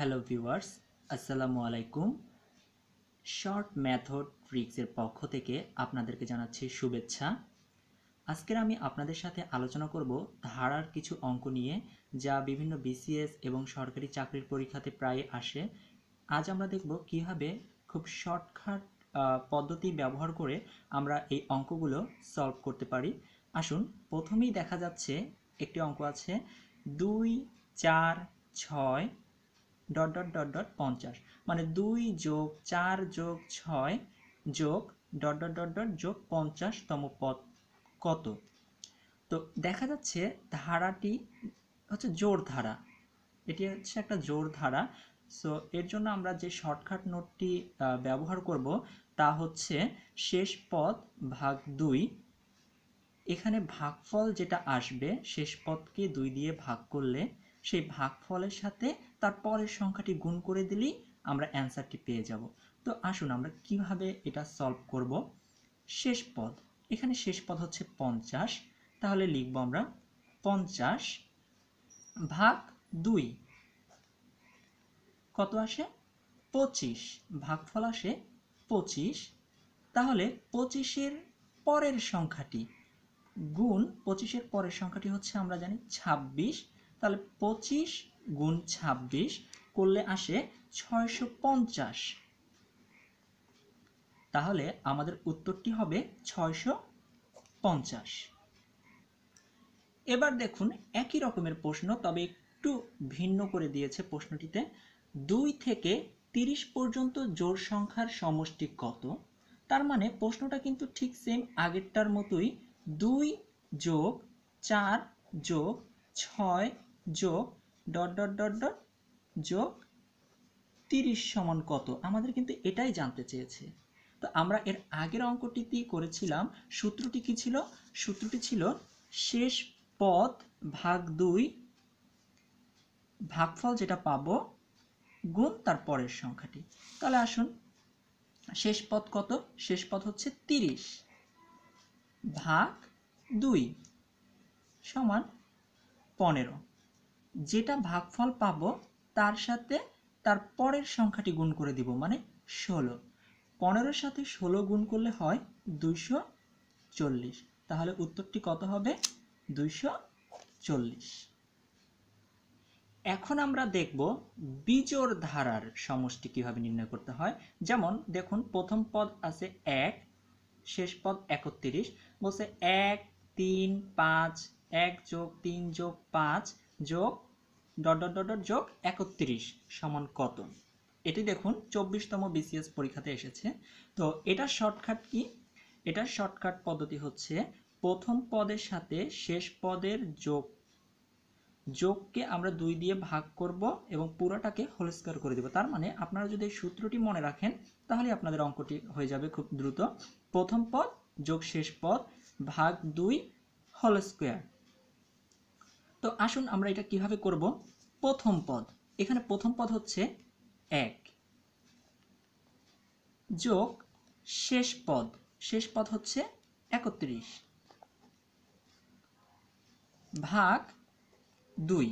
hello viewers আসসালামু আলাইকুম short method ট্রিক্সের পক্ষ থেকে আপনাদেরকে জানাচ্ছি শুভেচ্ছা আজকের আমি আপনাদের সাথে আলোচনা করব ধারার কিছু অঙ্ক নিয়ে যা বিভিন্ন বিসিএস এবং সরকারি চাকরির পরীক্ষাতে প্রায় আসে আজ আমরা দেখব কিভাবে খুব শর্টকাট পদ্ধতি ব্যবহার করে আমরা এই অঙ্কগুলো সলভ করতে পারি আসুন প্রথমেই দেখা যাচ্ছে একটি অঙ্ক আছে দুই চার ছয় ডট ডট ডট ডট পঞ্চাশ মানে দুই যোগ চার যোগ ছয় যোগ ডট ডট ডট ডট যোগ পঞ্চাশতম পদ কত তো দেখা যাচ্ছে ধারাটি হচ্ছে জোর ধারা এটি হচ্ছে একটা জোর ধারা সো এর জন্য আমরা যে শর্টকাট নোটটি ব্যবহার করব তা হচ্ছে শেষ পদ ভাগ দুই এখানে ভাগফল যেটা আসবে শেষ পদকে দুই দিয়ে ভাগ করলে সেই ভাগফলের সাথে তার পরের সংখ্যাটি গুণ করে দিলেই আমরা অ্যান্সারটি পেয়ে যাব তো আসুন আমরা কিভাবে এটা সলভ করব শেষ পদ এখানে শেষ পদ হচ্ছে পঞ্চাশ তাহলে লিখব আমরা পঞ্চাশ ভাগ দুই কত আসে পঁচিশ ভাগফল আসে পঁচিশ তাহলে পঁচিশের পরের সংখ্যাটি গুণ পঁচিশের পরের সংখ্যাটি হচ্ছে আমরা জানি ছাব্বিশ তাহলে পঁচিশ গুণ ছাব্বিশ করলে আসে ছয়শো পঞ্চাশ তাহলে আমাদের উত্তরটি হবে ছয়শো পঞ্চাশ এবার দেখুন একই রকমের প্রশ্ন তবে একটু ভিন্ন করে দিয়েছে প্রশ্নটিতে দুই থেকে তিরিশ পর্যন্ত জোর সংখ্যার সমষ্টি কত তার মানে প্রশ্নটা কিন্তু ঠিক সেম আগেরটার মতোই দুই যোগ চার যোগ ছয় যোগ ডট ডট ডট ডট যোগ তিরিশ সমান কত আমাদের কিন্তু এটাই জানতে চেয়েছে তো আমরা এর আগের অঙ্কটিতেই করেছিলাম সূত্রটি কি ছিল সূত্রটি ছিল শেষ পদ ভাগ দুই ভাগফল যেটা পাবো গুণ তার পরের সংখ্যাটি তাহলে আসুন শেষ পদ কত শেষ পদ হচ্ছে তিরিশ ভাগ দুই সমান পনেরো যেটা ভাগফল পাব তার সাথে তার পরের সংখ্যাটি গুণ করে দিব মানে ষোলো পনেরোর সাথে ষোলো গুণ করলে হয় দুইশো চল্লিশ তাহলে উত্তরটি কত হবে দুইশো চল্লিশ এখন আমরা দেখব বিজোর ধারার সমষ্টি কিভাবে নির্ণয় করতে হয় যেমন দেখুন প্রথম পদ আছে এক শেষ পদ একত্রিশ বলছে এক তিন পাঁচ এক যোগ তিন যোগ পাঁচ যোগ ডট ডট ডট যোগ একত্রিশ সমান কত এটি দেখুন চব্বিশতম বিসিএস পরীক্ষাতে এসেছে তো এটার শর্টকাট কি এটার শর্টকাট পদ্ধতি হচ্ছে প্রথম পদের সাথে শেষ পদের যোগ যোগকে আমরা দুই দিয়ে ভাগ করব এবং পুরোটাকে হোল স্কোয়ার করে দেব তার মানে আপনারা যদি সূত্রটি মনে রাখেন তাহলে আপনাদের অঙ্কটি হয়ে যাবে খুব দ্রুত প্রথম পদ যোগ শেষ পদ ভাগ দুই হোল স্কোয়ার তো আসুন আমরা এটা কিভাবে করব প্রথম পদ এখানে প্রথম পদ হচ্ছে এক যোগ শেষ পদ শেষ পদ হচ্ছে একত্রিশ ভাগ দুই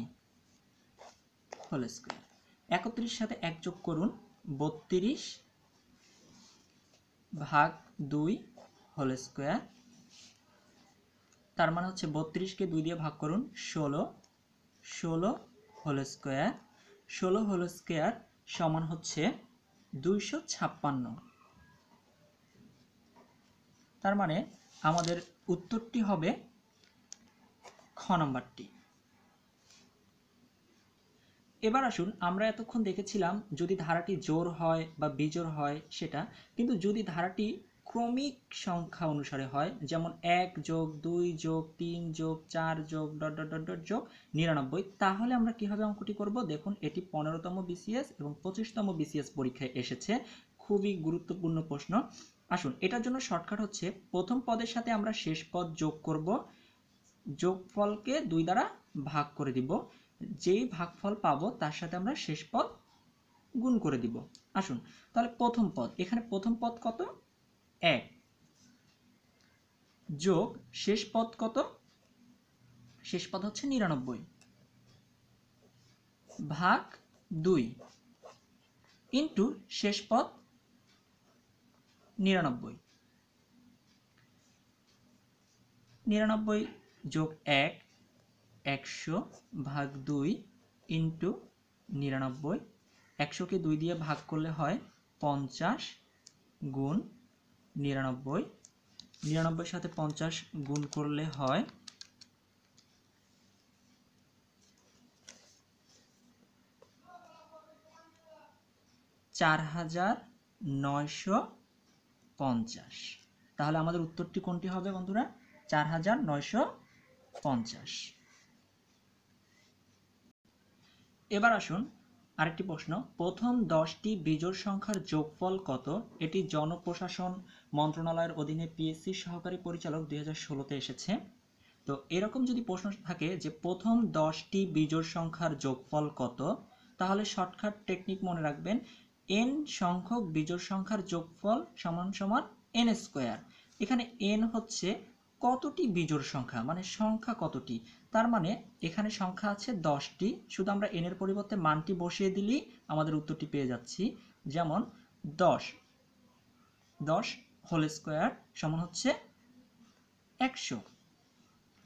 হল স্কোয়ার একত্রিশ সাথে এক যোগ করুন বত্রিশ ভাগ দুই হল স্কোয়ার তার মানে হচ্ছে বত্রিশকে দুই দিয়ে ভাগ করুন ষোলো ষোলো হোল স্কোয়ার ষোলো হোল স্কোয়ার সমান হচ্ছে দুইশো ছাপ্পান্ন তার মানে আমাদের উত্তরটি হবে খ নম্বরটি এবার আসুন আমরা এতক্ষণ দেখেছিলাম যদি ধারাটি জোর হয় বা বিজোর হয় সেটা কিন্তু যদি ধারাটি ক্রমিক সংখ্যা অনুসারে হয় যেমন এক যোগ দুই যোগ তিন যোগ চার যোগ ডট ডট ডট ডট যোগ নিরানব্বই তাহলে আমরা কীভাবে অঙ্কটি করব দেখুন এটি পনেরোতম বিসিএস এবং পঁচিশতম বিসিএস পরীক্ষায় এসেছে খুবই গুরুত্বপূর্ণ প্রশ্ন আসুন এটার জন্য শর্টকাট হচ্ছে প্রথম পদের সাথে আমরা শেষ পদ যোগ করব যোগফলকে দুই দ্বারা ভাগ করে দিব যেই ভাগফল পাবো তার সাথে আমরা শেষ পদ গুণ করে দিব আসুন তাহলে প্রথম পদ এখানে প্রথম পদ কত এক যোগ শেষ পদ কত শেষ পদ হচ্ছে নিরানব্বই ভাগ দুই ইন্টু শেষ পদ নিরানব্বই নিরানব্বই যোগ এক একশো ভাগ দুই ইন্টু নিরানব্বই একশোকে দুই দিয়ে ভাগ করলে হয় পঞ্চাশ গুণ নিরানব্বই নিরানব্বই সাথে পঞ্চাশ গুণ করলে হয় চার হাজার নয়শো পঞ্চাশ তাহলে আমাদের উত্তরটি কোনটি হবে বন্ধুরা চার হাজার নয়শো পঞ্চাশ এবার আসুন আরেকটি প্রশ্ন প্রথম দশটি বিজোড় সংখ্যার যোগফল কত এটি জনপ্রশাসন মন্ত্রণালয়ের অধীনে পিএসসি সহকারী পরিচালক দুই হাজার ষোলোতে এসেছে তো এরকম যদি প্রশ্ন থাকে যে প্রথম দশটি বিজোড় সংখ্যার যোগফল কত তাহলে শর্টকাট টেকনিক মনে রাখবেন এন সংখ্যক বিজোড় সংখ্যার যোগফল সমান সমান এন স্কোয়ার এখানে এন হচ্ছে কতটি বিজোড় সংখ্যা মানে সংখ্যা কতটি তার মানে এখানে সংখ্যা আছে দশটি শুধু আমরা এনের এর পরিবর্তে মানটি বসিয়ে দিলেই আমাদের উত্তরটি পেয়ে যাচ্ছি যেমন দশ দশ হোল স্কোয়ার সমান হচ্ছে একশো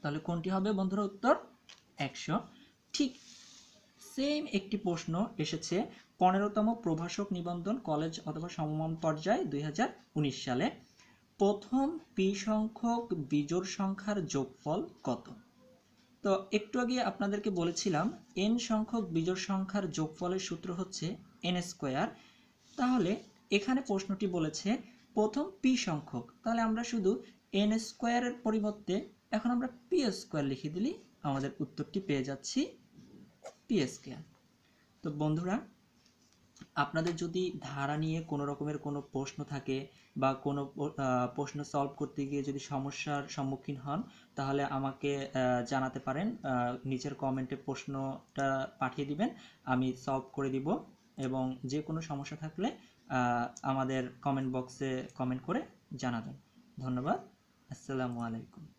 তাহলে কোনটি হবে বন্ধুরা উত্তর একশো ঠিক সেম একটি প্রশ্ন এসেছে পনেরোতম প্রভাষক নিবন্ধন কলেজ অথবা সমমান পর্যায়ে দুই সালে প্রথম পি সংখ্যক বিজোড় সংখ্যার যোগফল কত তো একটু আগে আপনাদেরকে বলেছিলাম এন সংখ্যক বিজোড় সংখ্যার যোগফলের সূত্র হচ্ছে এন স্কোয়ার তাহলে এখানে প্রশ্নটি বলেছে প্রথম পি সংখ্যক তাহলে আমরা শুধু এন স্কোয়ারের পরিবর্তে এখন আমরা পি স্কোয়ার লিখে দিলি আমাদের উত্তরটি পেয়ে যাচ্ছি পি স্কোয়ার তো বন্ধুরা আপনাদের যদি ধারা নিয়ে কোনো রকমের কোনো প্রশ্ন থাকে বা কোনো প্রশ্ন সলভ করতে গিয়ে যদি সমস্যার সম্মুখীন হন তাহলে আমাকে জানাতে পারেন নিচের কমেন্টে প্রশ্নটা পাঠিয়ে দিবেন আমি সলভ করে দিব এবং যে কোনো সমস্যা থাকলে আমাদের কমেন্ট বক্সে কমেন্ট করে জানাবেন ধন্যবাদ আসসালামু আলাইকুম